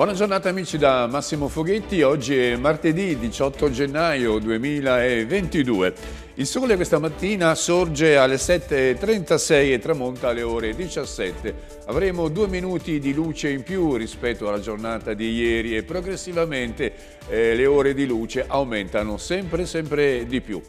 Buona giornata amici da Massimo Foghetti, oggi è martedì 18 gennaio 2022. Il sole questa mattina sorge alle 7.36 e tramonta alle ore 17. Avremo due minuti di luce in più rispetto alla giornata di ieri e progressivamente eh, le ore di luce aumentano sempre sempre di più.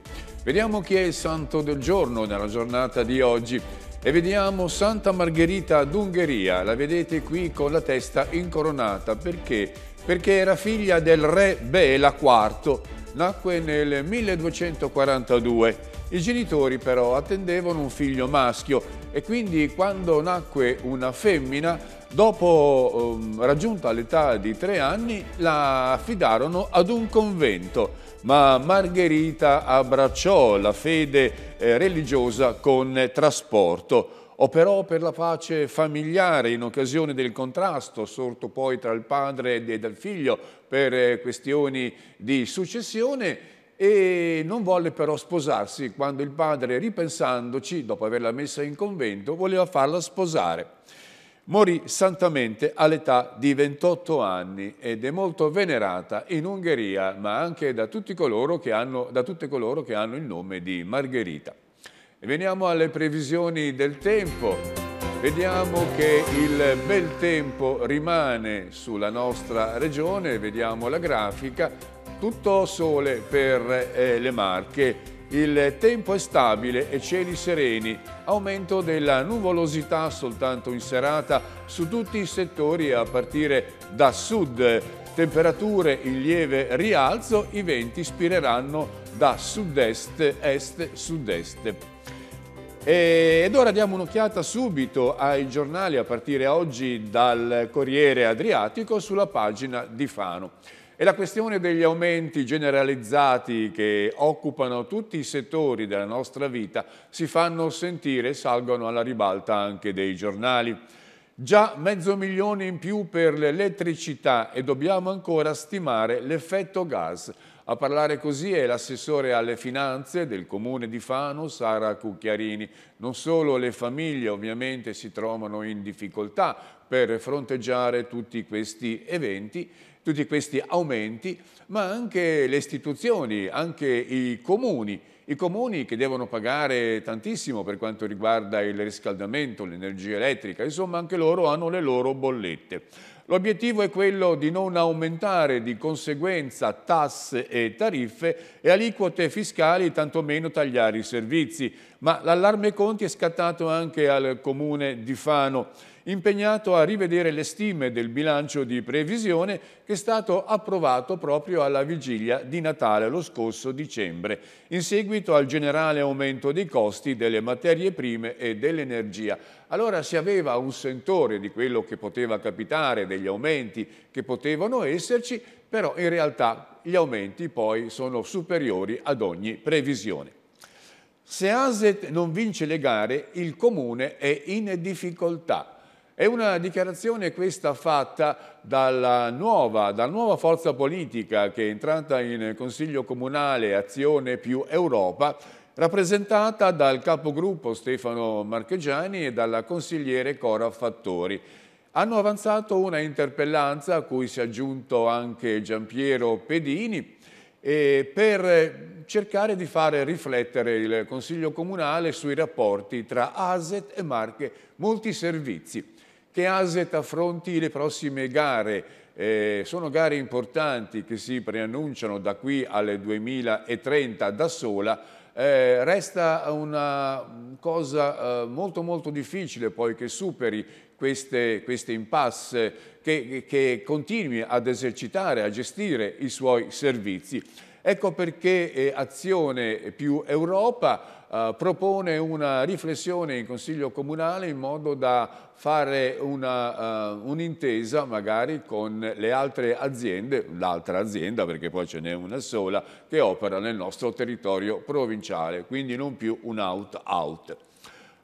Vediamo chi è il santo del giorno nella giornata di oggi. E vediamo Santa Margherita d'Ungheria, la vedete qui con la testa incoronata, perché? Perché era figlia del re Bela IV, nacque nel 1242 i genitori però attendevano un figlio maschio e quindi quando nacque una femmina, dopo um, raggiunta l'età di tre anni, la affidarono ad un convento. Ma Margherita abbracciò la fede eh, religiosa con trasporto operò per la pace familiare in occasione del contrasto sorto poi tra il padre e il figlio per eh, questioni di successione e non volle però sposarsi quando il padre, ripensandoci, dopo averla messa in convento, voleva farla sposare. Morì santamente all'età di 28 anni ed è molto venerata in Ungheria, ma anche da, tutti coloro che hanno, da tutte coloro che hanno il nome di Margherita. E veniamo alle previsioni del tempo. Vediamo che il bel tempo rimane sulla nostra regione, vediamo la grafica, tutto sole per eh, le Marche. Il tempo è stabile e cieli sereni, aumento della nuvolosità soltanto in serata su tutti i settori a partire da sud, temperature in lieve rialzo, i venti spireranno da sud-est, est-sud-est. Ed ora diamo un'occhiata subito ai giornali a partire oggi dal Corriere Adriatico sulla pagina di Fano. E la questione degli aumenti generalizzati che occupano tutti i settori della nostra vita si fanno sentire e salgono alla ribalta anche dei giornali. Già mezzo milione in più per l'elettricità e dobbiamo ancora stimare l'effetto gas. A parlare così è l'assessore alle finanze del comune di Fano, Sara Cucchiarini. Non solo le famiglie ovviamente si trovano in difficoltà per fronteggiare tutti questi eventi, tutti questi aumenti, ma anche le istituzioni, anche i comuni, i comuni che devono pagare tantissimo per quanto riguarda il riscaldamento, l'energia elettrica, insomma anche loro hanno le loro bollette. L'obiettivo è quello di non aumentare di conseguenza tasse e tariffe e aliquote fiscali, tantomeno tagliare i servizi. Ma l'allarme Conti è scattato anche al comune di Fano impegnato a rivedere le stime del bilancio di previsione che è stato approvato proprio alla vigilia di Natale lo scorso dicembre, in seguito al generale aumento dei costi delle materie prime e dell'energia. Allora si aveva un sentore di quello che poteva capitare, degli aumenti che potevano esserci, però in realtà gli aumenti poi sono superiori ad ogni previsione. Se ASET non vince le gare, il comune è in difficoltà. È una dichiarazione questa fatta dalla nuova, dalla nuova, forza politica che è entrata in Consiglio Comunale Azione più Europa rappresentata dal capogruppo Stefano Marchegiani e dalla consigliere Cora Fattori. Hanno avanzato una interpellanza a cui si è aggiunto anche Giampiero Pedini eh, per cercare di fare riflettere il Consiglio Comunale sui rapporti tra ASET e Marche Multiservizi che Aset affronti le prossime gare. Eh, sono gare importanti che si preannunciano da qui al 2030 da sola, eh, resta una cosa eh, molto molto difficile poi che superi queste, queste impasse, che, che, continui ad esercitare, a gestire i suoi servizi. Ecco perché eh, Azione più Europa eh, propone una riflessione in Consiglio Comunale in modo da fare eh, un'intesa uh, un magari con le altre aziende, l'altra azienda perché poi ce n'è una sola, che opera nel nostro territorio provinciale, quindi non più un out-out.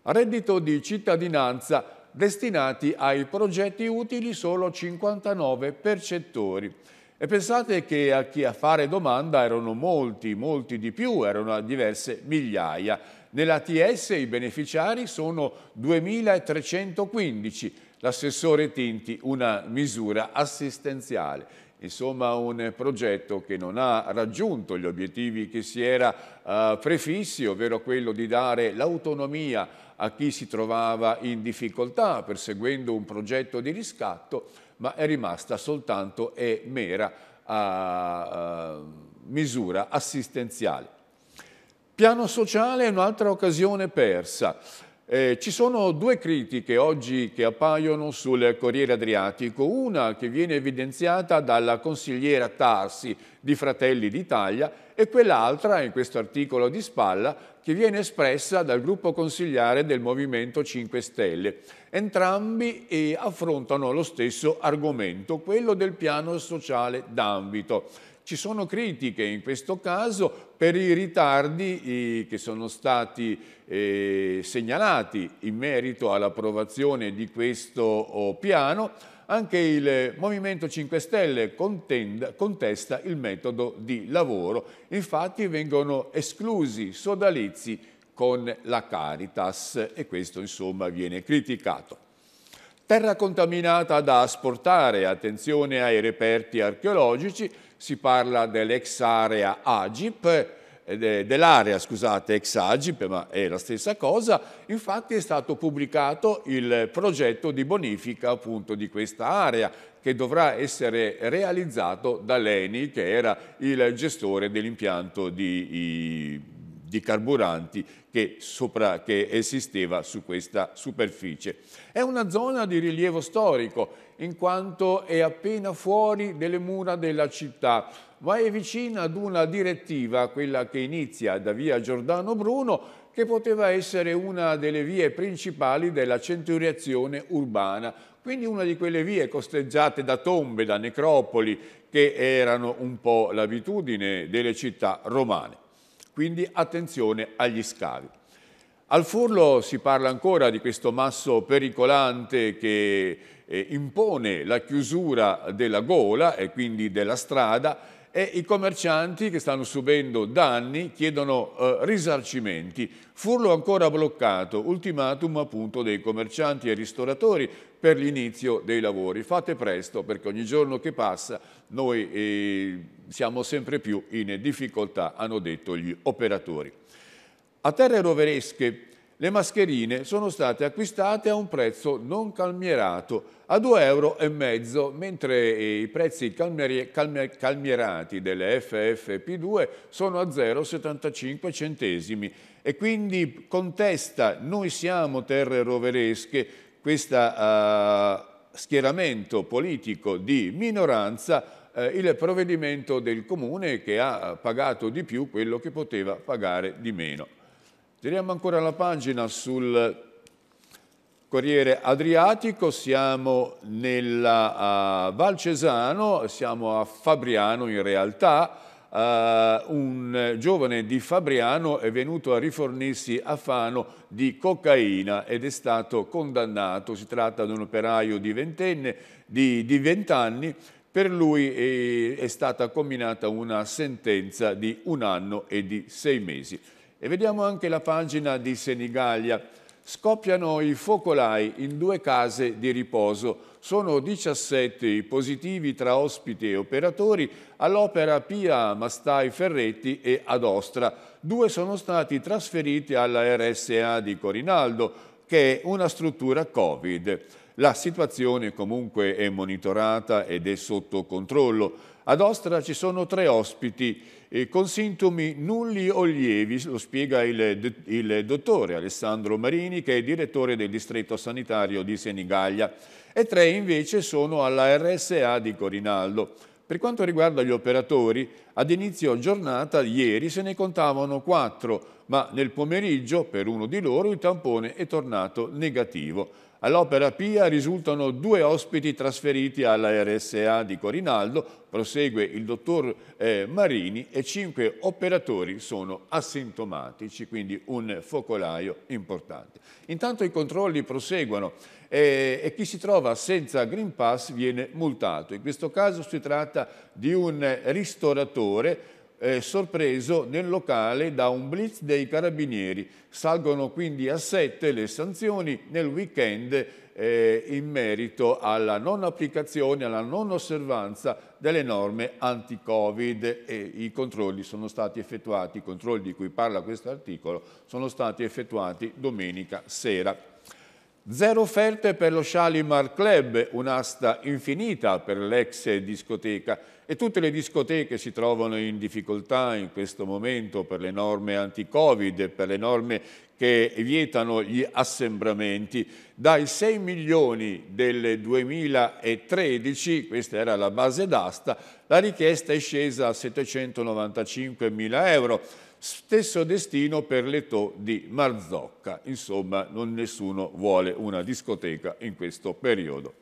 Reddito di cittadinanza destinati ai progetti utili solo 59 percettori. E pensate che a chi a fare domanda erano molti, molti di più, erano diverse migliaia. Nell'ATS i beneficiari sono 2.315, l'assessore Tinti una misura assistenziale. Insomma un progetto che non ha raggiunto gli obiettivi che si era eh, prefissi, ovvero quello di dare l'autonomia a chi si trovava in difficoltà perseguendo un progetto di riscatto, ma è rimasta soltanto e mera uh, misura assistenziale. Piano sociale è un'altra occasione persa. Eh, ci sono due critiche oggi che appaiono sul Corriere Adriatico, una che viene evidenziata dalla consigliera Tarsi di Fratelli d'Italia e quell'altra, in questo articolo di spalla, che viene espressa dal gruppo consigliare del Movimento 5 Stelle. Entrambi eh, affrontano lo stesso argomento, quello del piano sociale d'ambito. Ci sono critiche in questo caso per i ritardi che sono stati eh, segnalati in merito all'approvazione di questo oh, piano. Anche il Movimento 5 Stelle contenda, contesta il metodo di lavoro. Infatti vengono esclusi sodalizi con la Caritas e questo insomma viene criticato. Terra contaminata da asportare, attenzione ai reperti archeologici, si parla dell'ex area Agip, eh, dell'area, scusate, ex Agip, ma è la stessa cosa, infatti è stato pubblicato il progetto di bonifica appunto di questa area che dovrà essere realizzato da Leni, che era il gestore dell'impianto di di carburanti che, sopra, che, esisteva su questa superficie. È una zona di rilievo storico in quanto è appena fuori delle mura della città, ma è vicina ad una direttiva, quella che inizia da via Giordano Bruno, che poteva essere una delle vie principali della centuriazione urbana, quindi una di quelle vie costeggiate da tombe, da necropoli, che erano un po' l'abitudine delle città romane quindi attenzione agli scavi. Al Furlo si parla ancora di questo masso pericolante che eh, impone la chiusura della gola e quindi della strada e i commercianti che stanno subendo danni chiedono eh, risarcimenti. Furlo ancora bloccato, ultimatum appunto dei commercianti e ristoratori per l'inizio dei lavori. Fate presto perché ogni giorno che passa noi eh, siamo sempre più in difficoltà, hanno detto gli operatori. A Terre Roveresche le mascherine sono state acquistate a un prezzo non calmierato, a 2,5 euro, mentre i prezzi calmier calmier calmierati delle FFP2 sono a 0,75 centesimi. E quindi contesta, noi siamo terre roveresche, questo uh, ah, schieramento politico di minoranza eh, il provvedimento del comune che ha ah, pagato di più quello che poteva pagare di meno. Giriamo ancora la pagina sul Corriere Adriatico, siamo nella uh, Val Cesano, siamo a Fabriano in realtà, Uh, un giovane di Fabriano è venuto a rifornirsi a Fano di cocaina ed è stato condannato. Si tratta di un operaio di, ventenne, di, di 20 Per lui è, eh, è stata combinata una sentenza di un anno e di sei mesi. E vediamo anche la pagina di Senigallia. Scoppiano i focolai in due case di riposo. Sono 17 i positivi tra ospiti e operatori all'Opera Pia Mastai Ferretti e ad Ostra. Due sono stati trasferiti alla RSA di Corinaldo, che è una struttura Covid. La situazione comunque è monitorata ed è sotto controllo. Ad Ostra ci sono tre ospiti eh, con sintomi nulli o lievi, lo spiega il, il dottore Alessandro Marini, che è direttore del distretto sanitario di Senigallia, e tre invece sono alla RSA di Corinaldo. Per quanto riguarda gli operatori, ad inizio giornata ieri se ne contavano quattro ma nel pomeriggio per uno di loro il tampone è tornato negativo. All'Opera Pia risultano due ospiti trasferiti alla RSA di Corinaldo, prosegue il dottor eh, Marini e cinque operatori sono asintomatici, quindi un focolaio importante. Intanto i controlli proseguono eh, e chi si trova senza Green Pass viene multato. In questo caso si tratta di un ristoratore eh, sorpreso nel locale da un blitz dei carabinieri. Salgono quindi a sette le sanzioni nel weekend eh, in merito alla non applicazione, alla non osservanza delle norme anti-Covid. I controlli sono stati effettuati, i controlli di cui parla questo articolo, sono stati effettuati domenica sera. Zero offerte per lo Shalimar Club, un'asta infinita per l'ex discoteca e tutte le discoteche si trovano in difficoltà in questo momento per le norme anti-Covid, per le norme che vietano gli assembramenti. Dai 6 milioni del 2013, questa era la base d'asta, la richiesta è scesa a 795 mila euro Stesso destino per l'Etò di Marzocca, insomma non nessuno vuole una discoteca in questo periodo.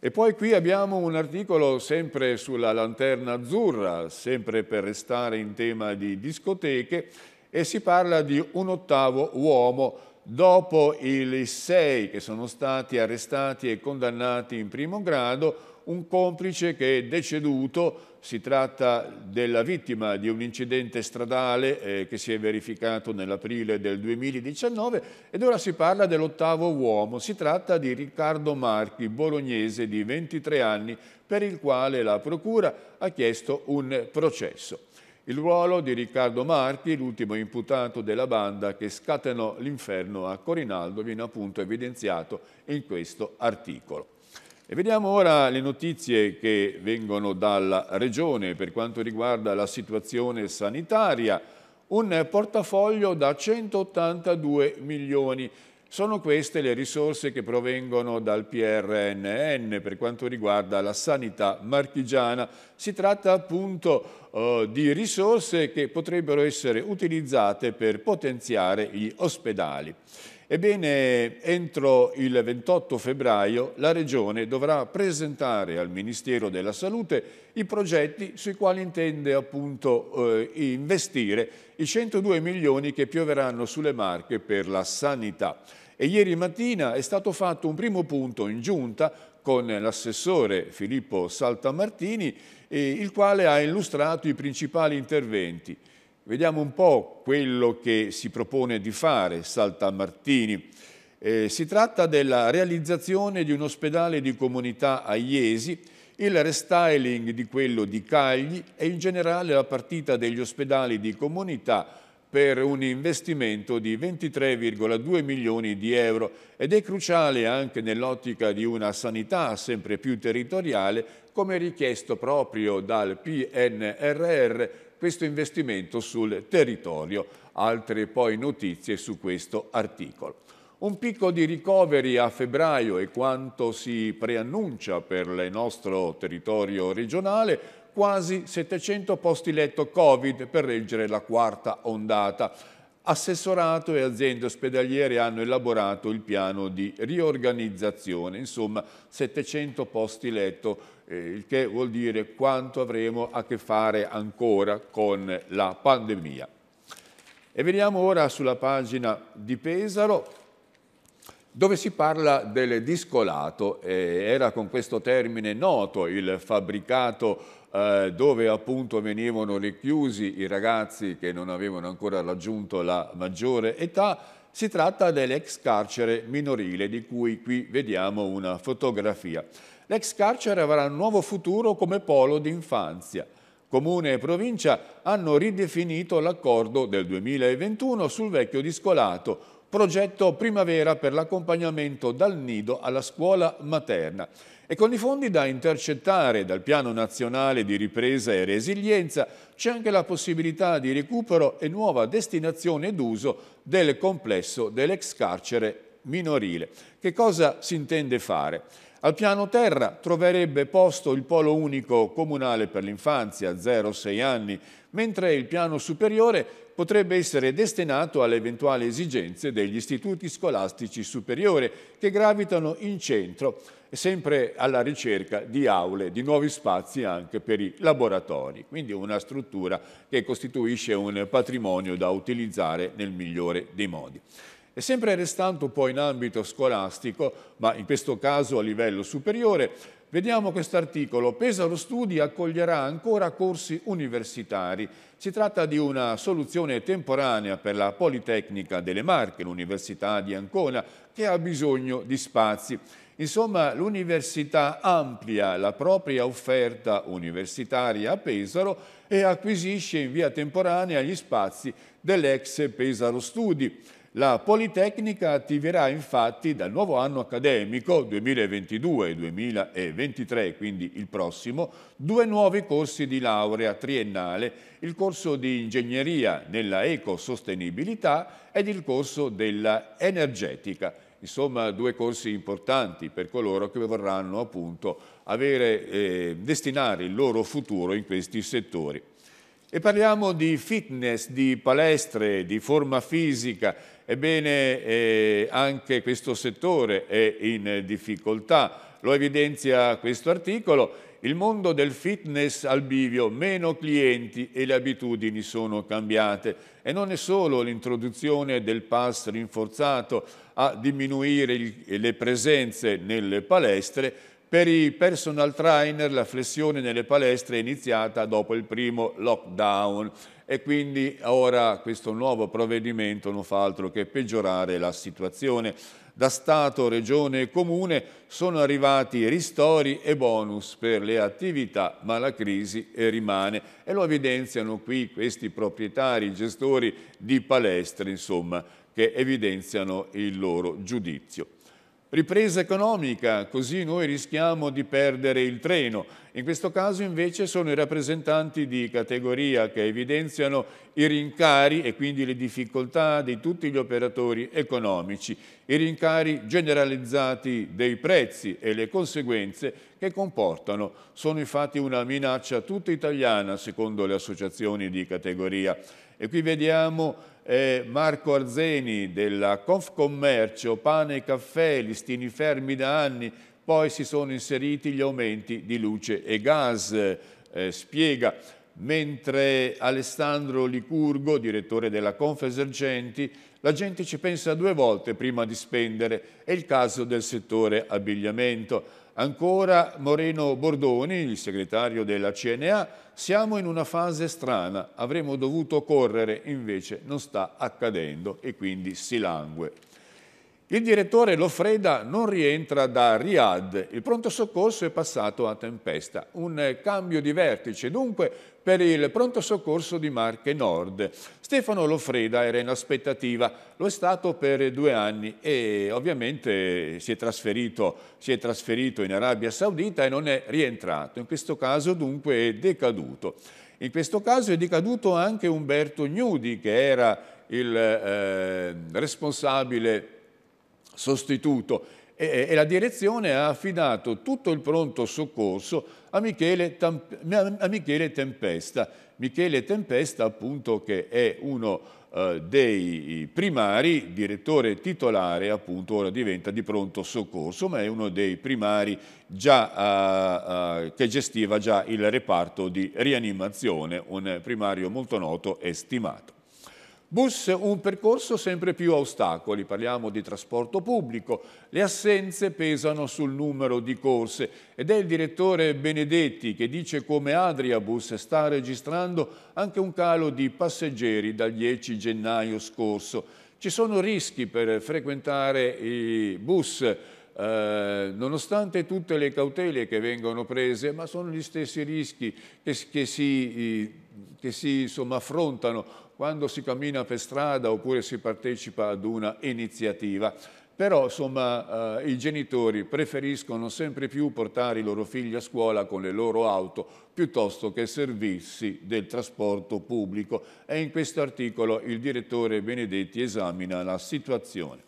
E poi qui abbiamo un articolo sempre sulla lanterna azzurra, sempre per restare in tema di discoteche, e si parla di un ottavo uomo dopo i sei che sono stati arrestati e condannati in primo grado, un complice che è deceduto si tratta della vittima di un incidente stradale eh, che si è verificato nell'aprile del 2019 ed ora si parla dell'ottavo uomo. Si tratta di Riccardo Marchi, bolognese di 23 anni, per il quale la Procura ha chiesto un processo. Il ruolo di Riccardo Marchi, l'ultimo imputato della banda che scatenò l'inferno a Corinaldo, viene appunto evidenziato in questo articolo. E vediamo ora le notizie che vengono dalla Regione per quanto riguarda la situazione sanitaria. Un portafoglio da 182 milioni. Sono queste le risorse che provengono dal PRNN per quanto riguarda la sanità marchigiana. Si tratta appunto eh, di risorse che potrebbero essere utilizzate per potenziare gli ospedali. Ebbene, entro il 28 febbraio la Regione dovrà presentare al Ministero della Salute i progetti sui quali intende appunto eh, investire i 102 milioni che pioveranno sulle marche per la sanità. E ieri mattina è stato fatto un primo punto in giunta con l'assessore Filippo Saltamartini, eh, il quale ha illustrato i principali interventi. Vediamo un po' quello che si propone di fare Saltamartini. Eh, si tratta della realizzazione di un ospedale di comunità a Iesi, il restyling di quello di Cagli e in generale la partita degli ospedali di comunità per un investimento di 23,2 milioni di euro ed è cruciale anche nell'ottica di una sanità sempre più territoriale come richiesto proprio dal PNRR questo investimento sul territorio. Altre poi notizie su questo articolo. Un picco di ricoveri a febbraio e quanto si preannuncia per il nostro territorio regionale, quasi 700 posti letto Covid per reggere la quarta ondata. Assessorato e aziende ospedaliere hanno elaborato il piano di riorganizzazione, insomma 700 posti letto, eh, il che vuol dire quanto avremo a che fare ancora con la pandemia. E veniamo ora sulla pagina di Pesaro, dove si parla del discolato. Eh, era con questo termine noto il fabbricato eh, dove appunto venivano richiusi i ragazzi che non avevano ancora raggiunto la maggiore età. Si tratta dell'ex carcere minorile di cui qui vediamo una fotografia. L'ex carcere avrà un nuovo futuro come polo d'infanzia. Comune e provincia hanno ridefinito l'accordo del 2021 sul vecchio discolato, progetto Primavera per l'accompagnamento dal nido alla scuola materna e con i fondi da intercettare dal Piano Nazionale di Ripresa e Resilienza c'è anche la possibilità di recupero e nuova destinazione d'uso del complesso dell'ex carcere minorile. Che cosa si intende fare? Al piano terra troverebbe posto il polo unico comunale per l'infanzia 0-6 anni, mentre il piano superiore potrebbe essere destinato alle eventuali esigenze degli istituti scolastici superiori che gravitano in centro, sempre alla ricerca di aule, di nuovi spazi anche per i laboratori. Quindi una struttura che costituisce un patrimonio da utilizzare nel migliore dei modi. E sempre restando poi in ambito scolastico, ma in questo caso a livello superiore, vediamo quest'articolo. Pesaro Studi accoglierà ancora corsi universitari. Si tratta di una soluzione temporanea per la Politecnica delle Marche, l'Università di Ancona, che ha bisogno di spazi. Insomma, l'università amplia la propria offerta universitaria a Pesaro e acquisisce in via temporanea gli spazi dell'ex Pesaro Studi. La Politecnica attiverà infatti dal nuovo anno accademico 2022-2023, quindi il prossimo, due nuovi corsi di laurea triennale, il corso di ingegneria nella ecosostenibilità ed il corso della energetica. Insomma, due corsi importanti per coloro che vorranno appunto avere, eh, destinare il loro futuro in questi settori. E parliamo di fitness, di palestre, di forma fisica. Ebbene, eh, anche questo settore è in difficoltà. Lo evidenzia questo articolo. Il mondo del fitness al bivio, meno clienti e le abitudini sono cambiate. E non è solo l'introduzione del pass rinforzato a diminuire le presenze nelle palestre, per i personal trainer la flessione nelle palestre è iniziata dopo il primo lockdown e quindi ora questo nuovo provvedimento non fa altro che peggiorare la situazione. Da Stato, Regione e Comune sono arrivati ristori e bonus per le attività, ma la crisi rimane e lo evidenziano qui questi proprietari, gestori di palestre, insomma, che evidenziano il loro giudizio. Ripresa economica, così noi rischiamo di perdere il treno. In questo caso invece sono i rappresentanti di categoria che evidenziano i rincari e quindi le difficoltà di tutti gli operatori economici, i rincari generalizzati dei prezzi e le conseguenze che comportano. Sono infatti una minaccia tutta italiana secondo le associazioni di categoria. E qui vediamo e Marco Arzeni della Confcommercio, pane e caffè, listini fermi da anni, poi si sono inseriti gli aumenti di luce e gas, eh, spiega mentre Alessandro Licurgo, direttore della Confesercenti, la gente ci pensa due volte prima di spendere, è il caso del settore abbigliamento. Ancora Moreno Bordoni, il segretario della CNA, siamo in una fase strana, avremmo dovuto correre, invece non sta accadendo e quindi si langue. Il direttore Lofreda non rientra da Riyadh, il pronto soccorso è passato a Tempesta, un cambio di vertice dunque per il pronto soccorso di Marche Nord. Stefano Lofreda era in aspettativa, lo è stato per due anni e ovviamente si è trasferito, si è trasferito in Arabia Saudita e non è rientrato, in questo caso dunque è decaduto. In questo caso è decaduto anche Umberto Gnudi che era il eh, responsabile sostituto e, e la direzione ha affidato tutto il pronto soccorso a Michele, a Michele Tempesta. Michele Tempesta appunto che è uno eh, dei primari, direttore titolare appunto ora diventa di pronto soccorso, ma è uno dei primari già, uh, uh, che gestiva già il reparto di rianimazione, un primario molto noto e stimato. Bus un percorso sempre più a ostacoli, parliamo di trasporto pubblico, le assenze pesano sul numero di corse ed è il direttore Benedetti che dice come Adriabus sta registrando anche un calo di passeggeri dal 10 gennaio scorso. Ci sono rischi per frequentare i bus eh, nonostante tutte le cautele che vengono prese, ma sono gli stessi rischi che, che si, che si insomma, affrontano quando si cammina per strada oppure si partecipa ad una iniziativa. Però insomma, eh, i genitori preferiscono sempre più portare i loro figli a scuola con le loro auto piuttosto che servirsi del trasporto pubblico e in questo articolo il direttore Benedetti esamina la situazione.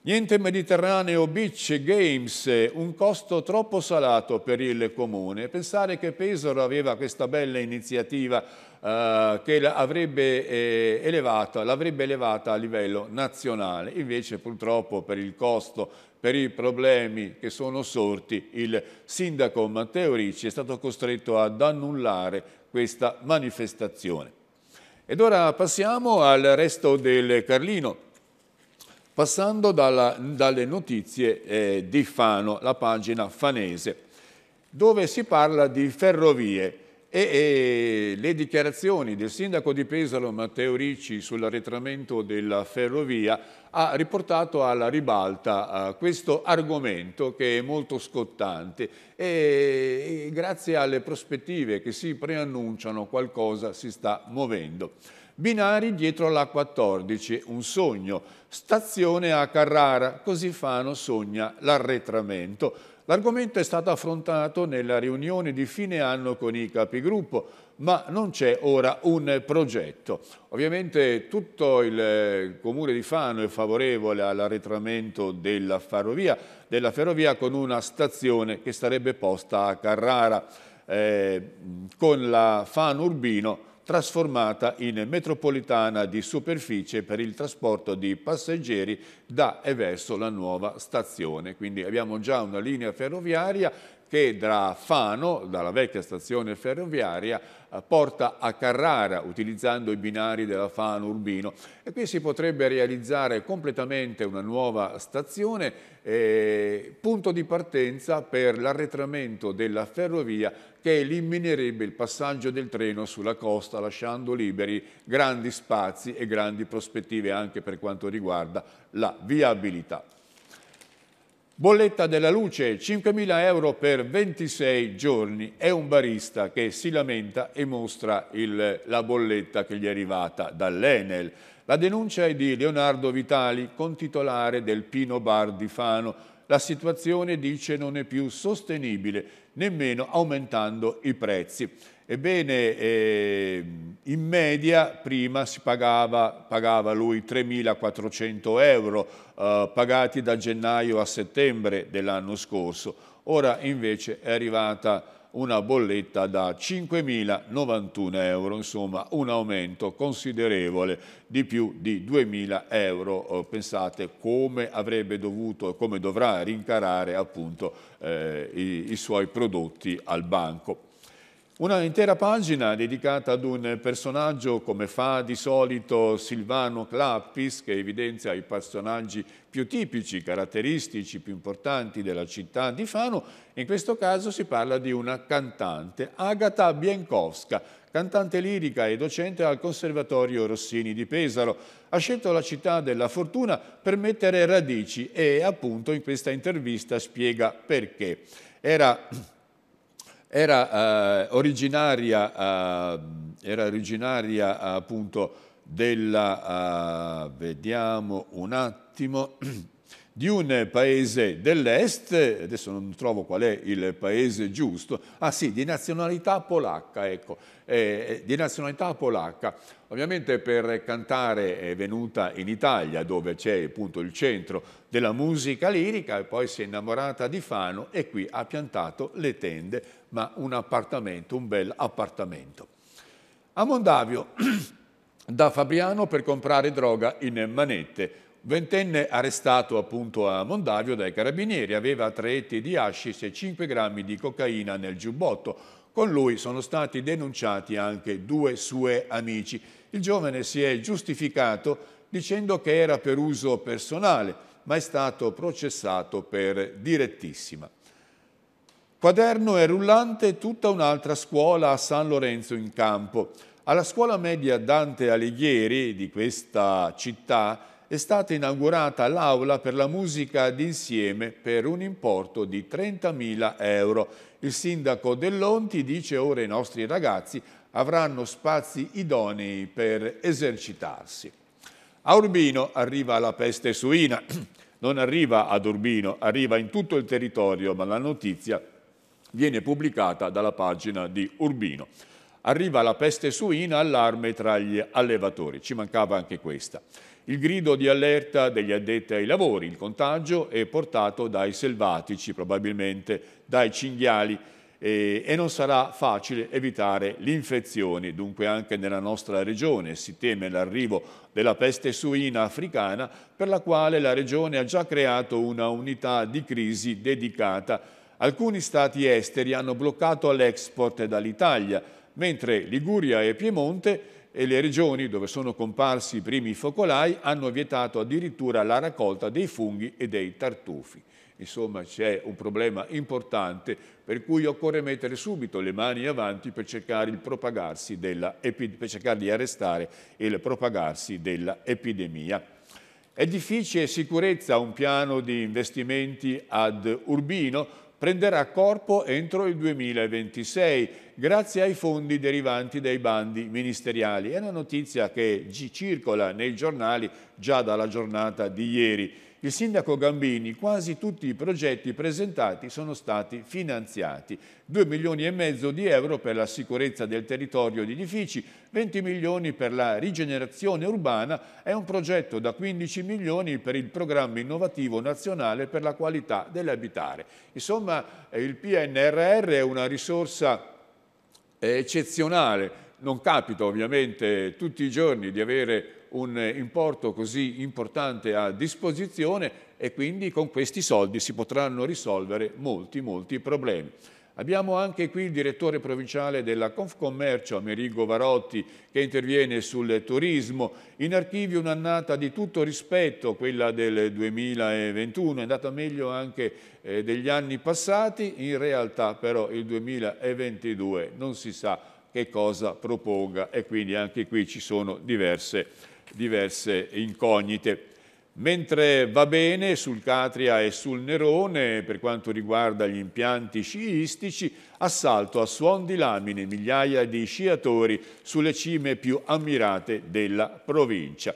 Niente Mediterraneo Beach Games, un costo troppo salato per il comune. Pensare che Pesaro aveva questa bella iniziativa eh, che eh, l'avrebbe elevata, elevata a livello nazionale. Invece purtroppo per il costo, per i problemi che sono sorti, il sindaco Matteo Ricci è stato costretto ad annullare questa manifestazione. Ed ora passiamo al resto del Carlino. Passando dalla, dalle notizie eh, di Fano, la pagina fanese, dove si parla di ferrovie. E, e, le dichiarazioni del sindaco di Pesaro Matteo Ricci sull'arretramento della ferrovia ha riportato alla ribalta uh, questo argomento che è molto scottante e, e grazie alle prospettive che si preannunciano qualcosa si sta muovendo. Binari dietro la 14, un sogno, stazione a Carrara, così Fano sogna l'arretramento. L'argomento è stato affrontato nella riunione di fine anno con i capigruppo, ma non c'è ora un progetto. Ovviamente tutto il eh, comune di Fano è favorevole all'arretramento della ferrovia, della ferrovia con una stazione che sarebbe posta a Carrara. Eh, con la Fano Urbino trasformata in metropolitana di superficie per il trasporto di passeggeri da e verso la nuova stazione. Quindi abbiamo già una linea ferroviaria che da Fano, dalla vecchia stazione ferroviaria, eh, porta a Carrara utilizzando i binari della Fano Urbino e qui si potrebbe realizzare completamente una nuova stazione eh, punto di partenza per l'arretramento della ferrovia che eliminerebbe il passaggio del treno sulla costa lasciando liberi grandi spazi e grandi prospettive anche per quanto riguarda la viabilità. Bolletta della luce, 5.000 euro per 26 giorni. È un barista che si lamenta e mostra il, la bolletta che gli è arrivata dall'Enel. La denuncia è di Leonardo Vitali, contitolare del Pino Bar di Fano. La situazione, dice, non è più sostenibile, nemmeno aumentando i prezzi. Ebbene, eh, in media prima si pagava, pagava lui 3.400 euro eh, pagati da gennaio a settembre dell'anno scorso. Ora invece è arrivata una bolletta da 5.091 euro, insomma un aumento considerevole di più di 2.000 euro. Eh, pensate come avrebbe dovuto e come dovrà rincarare appunto eh, i, i suoi prodotti al banco. Una intera pagina dedicata ad un personaggio come fa di solito Silvano Clappis che evidenzia i personaggi più tipici, caratteristici, più importanti della città di Fano. In questo caso si parla di una cantante, Agata Bienkowska, cantante lirica e docente al Conservatorio Rossini di Pesaro. Ha scelto la città della fortuna per mettere radici e appunto in questa intervista spiega perché. Era era, eh, originaria, eh, era originaria, appunto della, eh, vediamo un attimo, di un paese dell'est, adesso non trovo qual è il paese giusto, ah sì, di nazionalità polacca, ecco, eh, eh, di nazionalità polacca. Ovviamente per cantare è venuta in Italia dove c'è appunto il centro della musica lirica e poi si è innamorata di Fano e qui ha piantato le tende, ma un appartamento, un bel appartamento. A Mondavio da Fabriano per comprare droga in manette Ventenne arrestato appunto a Mondavio dai carabinieri, aveva tre etti di hashish e 5 grammi di cocaina nel giubbotto. Con lui sono stati denunciati anche due suoi amici. Il giovane si è giustificato dicendo che era per uso personale, ma è stato processato per direttissima. Quaderno e rullante tutta un'altra scuola a San Lorenzo in campo. Alla scuola media Dante Alighieri di questa città è stata inaugurata l'aula per la musica d'insieme per un importo di 30.000 euro. Il sindaco Dell'Onti dice ora i nostri ragazzi avranno spazi idonei per esercitarsi. A Urbino arriva la peste suina, non arriva ad Urbino, arriva in tutto il territorio, ma la notizia viene pubblicata dalla pagina di Urbino. Arriva la peste suina, allarme tra gli allevatori, ci mancava anche questa. Il grido di allerta degli addetti ai lavori, il contagio è portato dai selvatici, probabilmente dai cinghiali, e, e non sarà facile evitare l'infezione. Dunque anche nella nostra regione si teme l'arrivo della peste suina africana, per la quale la regione ha già creato una unità di crisi dedicata. Alcuni stati esteri hanno bloccato l'export dall'Italia, mentre Liguria e Piemonte e le regioni dove sono comparsi i primi focolai hanno vietato addirittura la raccolta dei funghi e dei tartufi. Insomma c'è un problema importante per cui occorre mettere subito le mani avanti per cercare, della, per cercare di arrestare il propagarsi dell'epidemia. È difficile sicurezza un piano di investimenti ad Urbino prenderà corpo entro il 2026 grazie ai fondi derivanti dai bandi ministeriali. È una notizia che circola nei giornali già dalla giornata di ieri il sindaco Gambini, quasi tutti i progetti presentati sono stati finanziati. 2 milioni e mezzo di euro per la sicurezza del territorio ed edifici, 20 milioni per la rigenerazione urbana e un progetto da 15 milioni per il programma innovativo nazionale per la qualità dell'abitare. Insomma, eh, il PNRR è una risorsa eh, eccezionale. Non capita ovviamente tutti i giorni di avere un importo così importante a disposizione e quindi con questi soldi si potranno risolvere molti, molti problemi. Abbiamo anche qui il direttore provinciale della Confcommercio, Amerigo Varotti, che interviene sul turismo. In archivio un'annata di tutto rispetto, quella del 2021, è andata meglio anche eh, degli anni passati, in realtà però il 2022 non si sa che cosa proponga e quindi anche qui ci sono diverse diverse incognite. Mentre va bene sul Catria e sul Nerone per quanto riguarda gli impianti sciistici, assalto a suon di lamine migliaia di sciatori sulle cime più ammirate della provincia.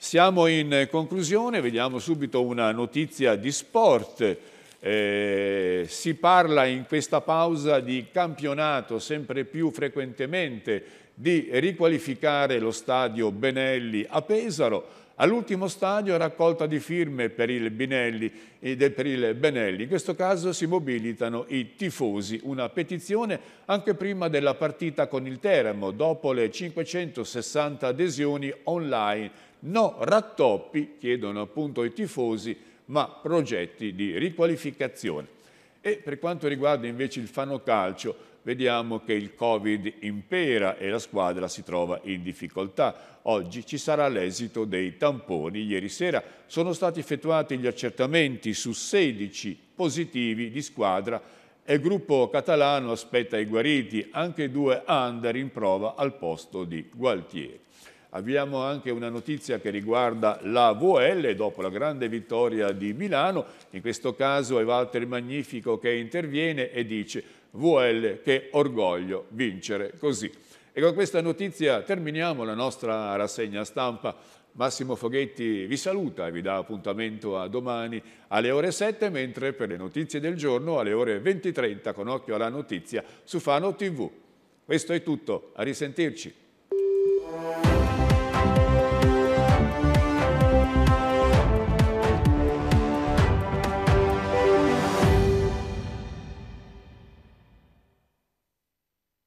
Siamo in conclusione, vediamo subito una notizia di sport. Eh, si parla in questa pausa di campionato sempre più frequentemente di riqualificare lo stadio Benelli a Pesaro All'ultimo stadio raccolta di firme per il, Binelli, eh, per il Benelli. In questo caso si mobilitano i tifosi, una petizione anche prima della partita con il Teramo, dopo le 560 adesioni online. No rattoppi, chiedono appunto i tifosi, ma progetti di riqualificazione. E per quanto riguarda invece il Fano Calcio, vediamo che il Covid impera e la squadra si trova in difficoltà. Oggi ci sarà l'esito dei tamponi. Ieri sera sono stati effettuati gli accertamenti su 16 positivi di squadra e il gruppo catalano aspetta i guariti, anche due under in prova al posto di Gualtieri. Abbiamo anche una notizia che riguarda la VL dopo la grande vittoria di Milano, in questo caso è Walter Magnifico che interviene e dice VL che orgoglio vincere così. E con questa notizia terminiamo la nostra rassegna stampa. Massimo Foghetti vi saluta e vi dà appuntamento a domani alle ore 7, mentre per le notizie del giorno alle ore 20.30 con occhio alla notizia su Fano TV. Questo è tutto, a risentirci.